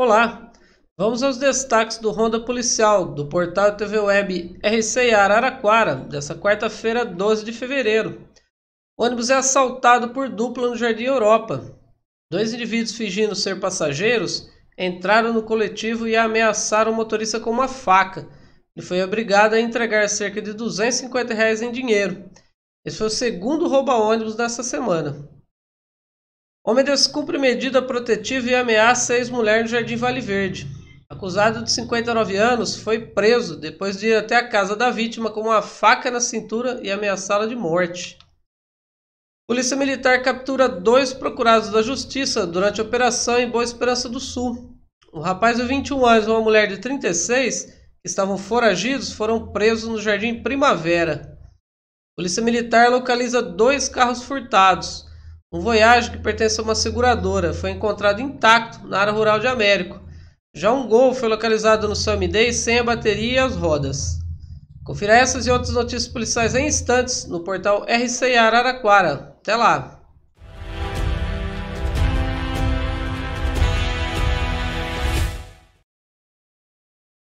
Olá, vamos aos destaques do Ronda Policial, do portal TV Web RCI Araraquara, dessa quarta-feira, 12 de fevereiro. O ônibus é assaltado por dupla no Jardim Europa. Dois indivíduos fingindo ser passageiros entraram no coletivo e ameaçaram o motorista com uma faca. Ele foi obrigado a entregar cerca de R$ reais em dinheiro. Esse foi o segundo rouba-ônibus dessa semana. Homem descumpre medida protetiva e ameaça ex-mulher no Jardim Vale Verde. Acusado de 59 anos, foi preso depois de ir até a casa da vítima com uma faca na cintura e ameaçá-la de morte. Polícia Militar captura dois procurados da Justiça durante a operação em Boa Esperança do Sul. Um rapaz de 21 anos e uma mulher de 36, que estavam foragidos, foram presos no Jardim Primavera. Polícia Militar localiza dois carros furtados. Um Voyage que pertence a uma seguradora foi encontrado intacto na área rural de Américo. Já um Gol foi localizado no Summit Day sem a bateria e as rodas. Confira essas e outras notícias policiais em instantes no portal RCA Araraquara. Até lá!